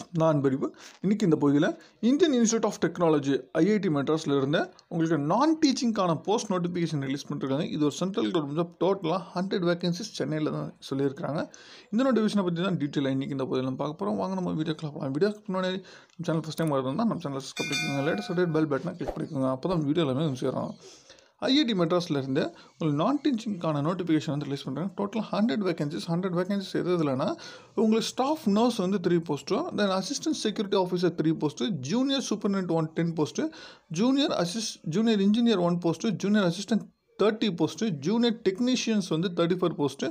மெட்ராஸ் நான் பிரிவு இன்றைக்கி இந்த பகுதியில் Indian institute of technology IIT மெட்ராஸில் இருந்து உங்களுக்கு நான் டீச்சிங்க்கான போஸ்ட் நோட்டிஃபிகேஷன் ரிலீஸ் பண்ணிருக்காங்க இது ஒரு சென்ட்ரல் கவர்மெண்ட் ஜாப் டோட்டலாக ஹண்ட்ரட் வேகன்சிஸ் சென்னையில் தான் சொல்லியிருக்காங்க இந்த நோட்டிஃபிகேஷனை பற்றி தான் டீட்டெயிலாக இன்றைக்கி இந்த பகுதியில் நம்ம பார்க்க போகிறோம் வாங்க நம்ம வீடியோ போகலாம் வீடியோக்கு முன்னாடி நம்ம சேனல் ஃபஸ்ட் டைம் வரதுன்னா நம்ம சேனல் சப்ஸ்கிரைப் பண்ணிக்கோங்க லேட்டஸ்ட் பெல் பட்டனை கிளிக் பண்ணிக்கோங்க அப்போ தான் வீடியோ எல்லாமே சேரும் ஐஐடி e மெட்ராஸ்லேருந்து உங்களுக்கு நான் டீச்சிங்க்கான நோட்டிஃபிகேஷன் வந்து ரிலீஸ் பண்ணுறாங்க total hundred vacancies hundred vacancies எது உங்களுக்கு ஸ்டாஃப் நர்ஸ் வந்து த்ரீ போஸ்ட்டும் then assistant security officer three post junior superintendent one ten post junior assist junior engineer one post junior assistant thirty post junior technicians வந்து thirty four post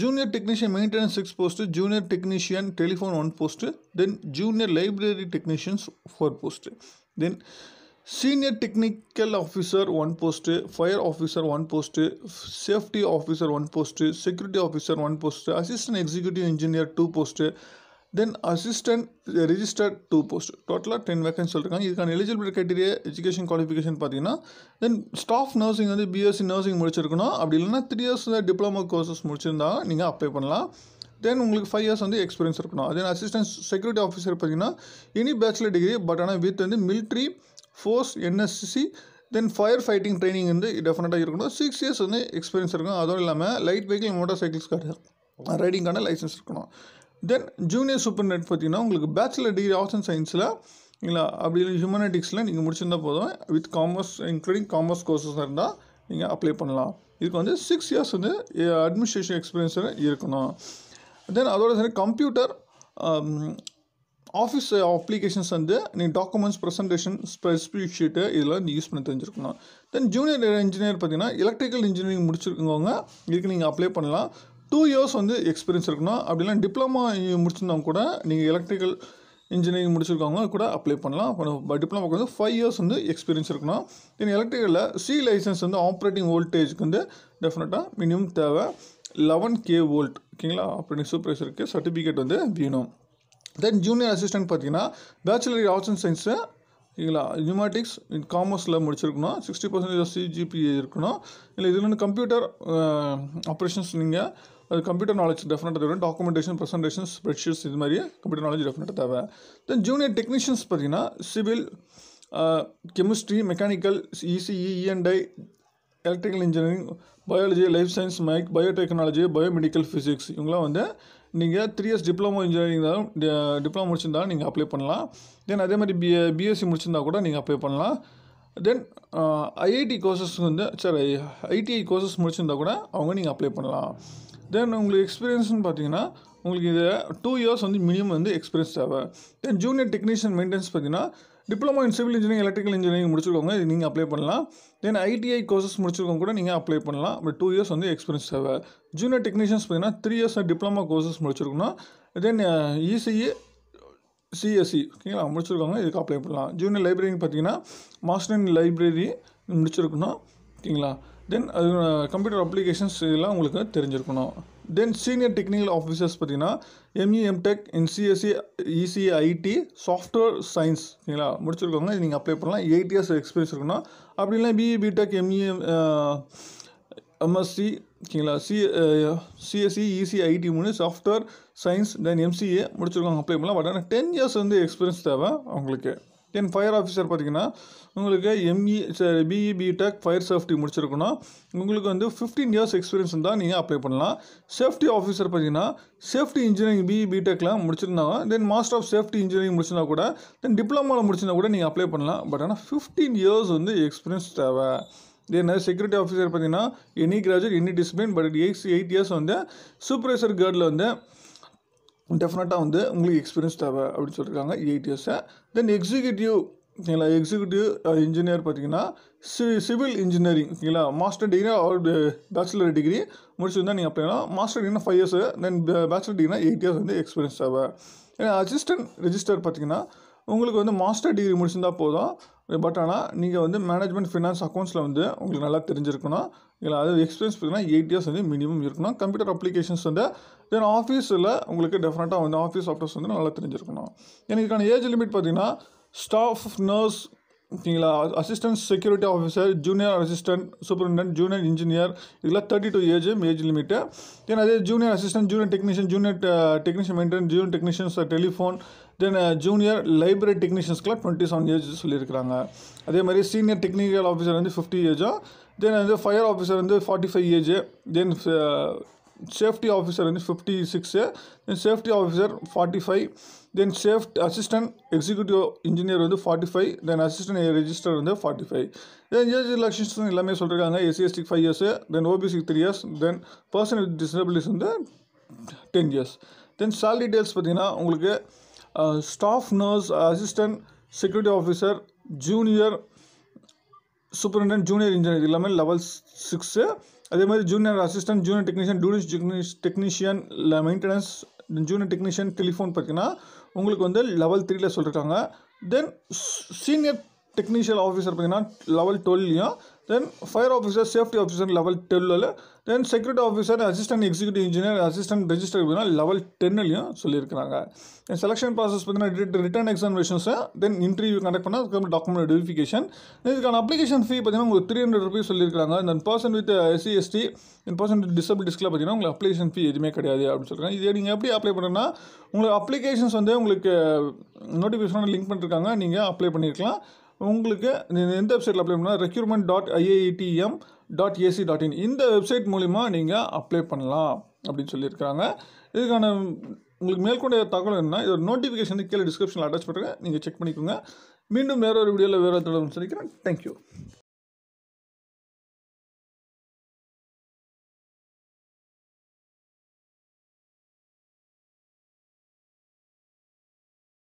junior technician maintenance six post junior technician telephone one post then junior library technicians four post then senior technical officer one post fire officer one post safety officer one post security officer one post assistant executive engineer two post then assistant registered two post டோட்டலாக ten vacancies சொல்லியிருக்காங்க இதுக்கான eligible criteria education qualification பார்த்தீங்கன்னா then staff nursing வந்து BSc nursing முடிச்சிருக்கணும் அப்படி இல்லைன்னா three years diploma courses முடிச்சிருந்தா நீங்கள் அப்ளை பண்ணலாம் தென் உங்களுக்கு ஃபைவ் இயர்ஸ் வந்து எக்ஸ்பீரியன்ஸ் இருக்கணும் அதே அசிஸ்டன்ட் செக்யூரிட்டி ஆஃபீஸர் பார்த்தீங்கன்னா எனி பேச்சுலர் டிகிரி பட் ஆனால் வித் வந்து military force NSC then fire fighting training வந்து டெஃபினட்டாக இருக்கணும் சிக்ஸ் இயர்ஸ் வந்து எக்ஸ்பீரியன்ஸ் இருக்கணும் அதுவும் இல்லாமல் லைட் வெஹிக்கிள் மோட்டார் சைக்கிள்ஸ்க்கான ரைடிங்கான லைசன்ஸ் இருக்கணும் தென் ஜூனியர் சூப்பர் நெட் பார்த்தீங்கன்னா உங்களுக்கு பேச்சுலர் டிகிரி ஆர்ட்ஸ் அண்ட் சயின்ஸில் இல்லை அப்படி இல்லை ஹியூமனிட்டிக்ஸில் நீங்கள் முடிச்சிருந்தால் போதும் with commerce including commerce courses இருந்தால் நீங்கள் அப்ளை பண்ணலாம் இதுக்கு வந்து சிக்ஸ் இயர்ஸ் வந்து அட்மினிஸ்ட்ரேஷன் எக்ஸ்பீரியன்ஸில் இருக்கணும் தென் அதோட சரி கம்ப்யூட்டர் ஆஃபீஸ் அப்ளிகேஷன்ஸ் வந்து நீங்கள் டாக்குமெண்ட்ஸ் ப்ரெசன்டேஷன் ஸ்பெசிஃபிக் ஷீட்டு இதெல்லாம் யூஸ் பண்ணி தெரிஞ்சிருக்கணும் தென் ஜூனியர் இன்ஜினியர் பார்த்தீங்கன்னா எலக்ட்ரிக்கல் இன்ஜினியரிங் முடிச்சிருக்கவங்க இதுக்கு நீங்கள் அப்ளை பண்ணலாம் டூ இயர்ஸ் வந்து எக்ஸ்பீரியன்ஸ் இருக்கணும் அப்படிலாம் டிப்ளமா முடிச்சிருந்தவங்க கூட நீங்கள் எலக்ட்ரிக்கல் இன்ஜினியரிங் முடிச்சிருக்கவங்க கூட அப்ளை பண்ணலாம் டிப்ளமாக்கு வந்து ஃபைவ் இயர்ஸ் வந்து எக்ஸ்பீரியன்ஸ் இருக்கணும் தென் எலக்ட்ரிக்கலில் சி லைசன்ஸ் வந்து ஆப்ரேட்டிங் வோல்டேஜ்க்கு வந்து டெஃபினட்டாக மினிமம் தேவை லெவன் கே வோல்ட் ஓகேங்களா ஆப்ரேட்டிங் சூப்பர்வைசருக்கு சர்டிஃபிகேட் வந்து வேணும் தென் ஜூனியர் அசிஸ்டன்ட் பார்த்தீங்கன்னா பேச்சுலர் ஆர்ட்ஸ் அண்ட் சயின்ஸு இல்லைங்களா நியூமேட்டிக்ஸ் இன் காமர்ஸில் முடிச்சிருக்கணும் சிக்ஸ்டி பர்சன்டேஜ் ஆஃப் சிஜிபிஏ இருக்கணும் இல்லை இதில் வந்து கம்ப்யூட்டர் ஆப்ரேஷன்ஸ் நீங்கள் அது கம்ப்யூட்டர் நாலேஜ் டெஃபினட்டாக தேவை டாக்குமெண்டேஷன் ப்ரெசன்டேஷன் ஸ்ப்ரெட்ஷீட்ஸ் இது மாதிரி கம்ப்யூட்டர் நாலேஜ் டெஃபினட்டாக தேவை தென் ஜூனியர் டெக்னீஷியன்ஸ் பார்த்தீங்கன்னா சிவில் கெமிஸ்ட்ரி மெக்கானிக்கல் இசி இஎன்டை electrical engineering biology life science மேக் பயோடெக்னாலஜி பயோமெடிக்கல் ஃபிசிக்ஸ் இவங்களாம் வந்து நீங்கள் three years diploma engineering diploma முடிச்சிருந்தாலும் நீங்கள் அப்ளை பண்ணலாம் தென் அதே மாதிரி பிஏ பிஎஸ்சி முடிச்சிருந்தா கூட நீங்கள் அப்ளை பண்ணலாம் தென் ஐஐடி கோர்சஸ் வந்து சாரி ஐடிஐ கோர்சஸ் முடிச்சிருந்தா கூட அவங்க நீங்கள் அப்ளை பண்ணலாம் தென் உங்களுக்கு எக்ஸ்பீரியன்ஸ்னு பார்த்தீங்கன்னா உங்களுக்கு இது டூ இயர்ஸ் வந்து மினிமம் வந்து எக்ஸ்பீரியன்ஸ் தேவை தென் ஜூனியர் டெக்னீஷியன் மெயின்டெனன்ஸ் பார்த்தீங்கன்னா diploma in civil engineering electrical engineering முடிச்சிருக்கோங்க இது நீங்கள் அப்ளை பண்ணலாம் தென் ஐடிஐ கோர்சஸ் முடிச்சிருக்கோங்க கூட நீங்கள் அப்ளை பண்ணலாம் பட் டூ இயர்ஸ் வந்து எக்ஸ்பீரியன்ஸ் தேவை ஜூனியர் டெக்னீஷியன்ஸ் பார்த்தீங்கன்னா த்ரீ இயர்ஸ் டிப்ளமோ கோர்சஸ் முடிச்சிருக்கணும் தென் இசிஇ சிஎஸ்சி ஓகேங்களா முடிச்சிருக்காங்க இதுக்கு அப்ளை பண்ணலாம் ஜூனியர் லைப்ரரின்னு பார்த்தீங்கன்னா மாஸ்டர் இன் லைப்ரரி முடிச்சிருக்கணும் ஓகேங்களா தென் அது கம்ப்யூட்டர் uh, அப்ளிகேஷன்ஸ் இதெல்லாம் உங்களுக்கு தெரிஞ்சிருக்கணும் தென் சீனியர் டெக்னிக்கல் ஆஃபீஸர்ஸ் பார்த்தீங்கன்னா ME MTech in CSC ECA IT software science சரிங்களா முடிச்சிருக்கோங்க நீங்கள் அப்ளை பண்ணலாம் எயிட் இயர்ஸ் எக்ஸ்பீரியன்ஸ் இருக்கணும் அப்படி இல்லைன்னா பிஇ பிடெக் எம்இ எம்எஸ்சி சரிங்களா சி சிஎஸ்சி இசிஐடி மூணு சாஃப்ட்வேர் சயின்ஸ் தென் எம்சிஏ முடிச்சிருக்கவங்க அப்ளை பண்ணலாம் பட் ஆனால் டென் இயர்ஸ் வந்து எக்ஸ்பீரியன்ஸ் தேவை அவங்களுக்கு தென் ஃபயர் ஆஃபீஸர் பார்த்திங்கன்னா உங்களுக்கு ME BE BTech fire safety முடிச்சிருக்கணும் உங்களுக்கு வந்து ஃபிஃப்டீன் இயர்ஸ் எக்ஸ்பீரியன்ஸ் இருந்தால் நீங்கள் அப்ளை பண்ணலாம் சேஃப்டி ஆஃபீஸர் பார்த்திங்கன்னா சேஃப்டி இன்ஜினியரிங் பிஇ பிடெக்லாம் முடிச்சிருந்தாங்க then master of safety engineering முடிச்சிருந்தா கூட தென் டிப்ளமாவில் முடிச்சிருந்தா கூட நீங்கள் அப்ளை பண்ணலாம் பட் ஆனால் ஃபிஃப்டீன் இயர்ஸ் வந்து எக்ஸ்பீரியன்ஸ் தேவை தென் செக்யூரிட்டி ஆஃபீஸர் பார்த்தீங்கன்னா any graduate any discipline but eight eight years வந்து சூப்பர்வைசர் கேர்டில் வந்து டெஃபினட்டாக வந்து உங்களுக்கு எக்ஸ்பீரியன்ஸ் தேவை அப்படின்னு சொல்லியிருக்காங்க எயிட் இயர்ஸை தென் எக்ஸிக்யூட்டிவ் ஓகேங்களா எக்ஸிக்யூட்டிவ் இன்ஜினியர் பார்த்தீங்கன்னா சி சிவில் இன்ஜினியரிங் ஓகேங்களா master degree or bachelor degree முடிச்சிருந்தால் நீங்கள் அப்படின்னா மாஸ்டர் டிகிரினா ஃபைவ் இயர்ஸ் தென் பேச்சுலர் டிகிரினா எயிட் இயர்ஸ் வந்து எக்ஸ்பீரியன்ஸ் தேவை ஏன்னா அசிஸ்டன்ட் ரெஜிஸ்டர் பார்த்தீங்கன்னா உங்களுக்கு வந்து மாஸ்டர் டிகிரி முடிச்சிருந்தால் போதும் பட் ஆனால் நீங்கள் வந்து மேனேஜ்மெண்ட் ஃபினான்ஸ் அக்கௌண்ட்ஸில் வந்து உங்களுக்கு நல்லா தெரிஞ்சிருக்கணும் இல்லை அது எக்ஸ்பீரியன்ஸ் பார்த்தீங்கன்னா எயிட் இயர்ஸ் வந்து மினிமம் இருக்கணும் கம்ப்யூட்டர் அப்ளிகேஷன்ஸ் வந்து தென் ஆஃபீஸில் உங்களுக்கு டெஃபினட்டாக வந்து ஆஃபீஸ் ஆஃப்டர்ஸ் வந்து நல்லா தெரிஞ்சிருக்கணும் எனக்கான ஏஜ் லிமிட் பார்த்தீங்கன்னா ஸ்டாஃப் நர்ஸ் ஓகேங்களா assistant security officer junior assistant superintendent junior engineer இதெல்லாம் thirty two age age limit ஏன்னா அதே junior assistant junior technician junior technician maintain junior technicians telephone then junior library டெக்னீஷியன்ஸ்க்குலாம் டுவெண்ட்டி செவன் ஏஜ் சொல்லியிருக்கிறாங்க அதே மாதிரி senior technical officer வந்து fifty ஏஜும் then வந்து ஃபயர் ஆஃபீஸர் வந்து forty five age then safety officer வந்து fifty six then safety officer forty five then safe assistant executive engineer வந்து forty five then assistant register வந்து forty five then age relaxation எல்லாமே சொல்லியிருக்காங்க எஸ்சிஎஸ்டிக்கு five years then OBC three years then person with disabilities வந்து ten years then salary details பார்த்தீங்கன்னா உங்களுக்கு staff nurse assistant security officer junior superintendent junior engineer எல்லாமே level six அதே மாதிரி junior assistant junior technician டூனிஸ் டெக்னிஷ் technician maintenance junior technician telephone பார்த்தீங்கன்னா உங்களுக்கு வந்து லெவல் த்ரீல சொல்லியிருக்காங்க தென் சீனியர் டெக்னீஷியல் ஆஃபீஸர் பார்த்தீங்கன்னா லெவல் டுவெல்லையும் then fire officer safety officer level டெல்லில் then security officer assistant executive engineer assistant register பார்த்தீங்கன்னா லெவல் டென்னுலையும் சொல்லியிருக்கிறாங்க செலெக்ஷன் ப்ராசஸ் பார்த்தீங்கன்னா written examinations then interview conduct பண்ணால் அதுக்கப்புறம் டாக்குமெண்ட் வெரிஃபிகேஷன் இதுக்கான அப்ளிகேஷன் ஃபீ பார்த்தீங்கன்னா உங்களுக்கு த்ரீ ஹண்ட்ரட் ருபீஸ் சொல்லியிருக்காங்க then person with SC ST இந்த பர்சன் வித் டிசபிலிட்டிஸ்க்கில் பார்த்தீங்கன்னா உங்களுக்கு அப்ளிகேஷன் ஃபீ எதுவுமே கிடையாது அப்படின்னு சொல்கிறாங்க இது நீங்கள் எப்படி அப்ளை பண்ணுறேன்னா உங்களுக்கு அப்ளிகேஷன்ஸ் வந்து உங்களுக்கு நோட்டிஃபிகேஷனாக லிங்க் பண்ணிருக்காங்க நீங்கள் அப்ளை பண்ணியிருக்கலாம் உங்களுக்கு நீங்கள் எந்த வெப்சைட்டில் அப்ளை பண்ணால் recruitment dot IAEDM dot AC dot in இந்த வெப்சைட் மூலிமா நீங்கள் அப்ளை பண்ணலாம் அப்படின்னு சொல்லியிருக்கிறாங்க இதுக்கான உங்களுக்கு மேற்கொண்ட தகவல் என்ன இதோட நோட்டிஃபிகேஷன் கீழே டிஸ்கிரிப்ஷனில் அட்டாச் பண்ணுறேன் நீங்கள் செக் பண்ணிக்கோங்க மீண்டும் வேற ஒரு வீடியோவில் வேறு தொடர்பு சொல்லிக்கிறேன் தேங்க்யூ